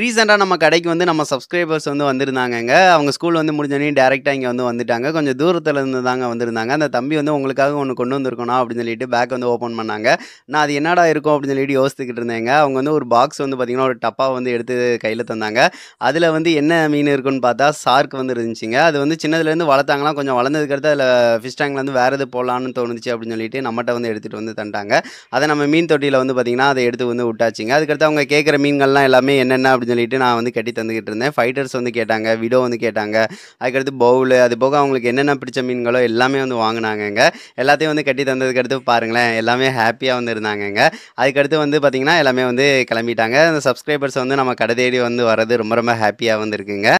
ரீசெண்டாக நம்ம கடைக்கு வந்து நம்ம சப்ஸ்கிரைபர்ஸ் வந்து வந்திருந்தாங்க அவங்க ஸ்கூல் வந்து முடிஞ்சோடனே டேரெக்டாக இங்கே வந்து வந்துட்டாங்க கொஞ்சம் தூரத்தில் இருந்து தாங்க வந்திருந்தாங்க அந்த தம்பி வந்து உங்களுக்காக ஒன்று கொண்டு வந்திருக்கணும் அப்படின்னு சொல்லிட்டு பேக் வந்து ஓப்பன் பண்ணாங்க நான் அது என்னடா இருக்கும் அப்படின்னு சொல்லிட்டு யோசித்துக்கிட்டு இருந்தேங்க அவங்க வந்து ஒரு பாக்ஸ் வந்து பார்த்திங்கன்னா ஒரு டப்பா வந்து எடுத்து கையில் தந்தாங்க அதில் வந்து என்ன மீன் இருக்குன்னு பார்த்தா சார்க் வந்து இருந்துச்சுங்க அது வந்து சின்னதுலேருந்து வளர்த்தாங்கன்னா கொஞ்சம் வளர்ந்ததுக்கு அடுத்து அதில் ஃபிஷ் டேங்கில் வந்து வேறு எது போடலான்னு தோணுச்சு அப்படின்னு சொல்லிட்டு நம்மகிட்ட வந்து எடுத்துகிட்டு வந்து தந்துட்டாங்க அதை நம்ம மீன் தொட்டியில் வந்து பார்த்திங்கன்னா அதை எடுத்து வந்து விட்டாச்சுங்க அதுக்கடுத்து அவங்க கேட்குற மீன்கள்லாம் எல்லாமே என்னென்ன அப்படின்னு சொல்லிட்டு நான் வந்து கட்டி தந்துக்கிட்டு இருந்தேன் ஃபைட்டர்ஸ் வந்து கேட்டாங்க விடோ வந்து கேட்டாங்க அதுக்கடுத்து பவுலு அது போக அவங்களுக்கு என்னென்ன பிடிச்ச மீன்களோ எல்லாமே வந்து வாங்கினாங்கங்க எல்லாத்தையும் வந்து கட்டி தந்ததுக்கு அடுத்து பாருங்களேன் எல்லாமே ஹாப்பியாக வந்து இருந்தாங்கங்க அதுக்கடுத்து வந்து பார்த்திங்கன்னா எல்லாமே வந்து கிளம்பிட்டாங்க அந்த சப்ஸ்கிரைபர்ஸ் வந்து நம்ம கடை தேடி வந்து வர்றது ரொம்ப ரொம்ப ஹாப்பியாக வந்துருக்குங்க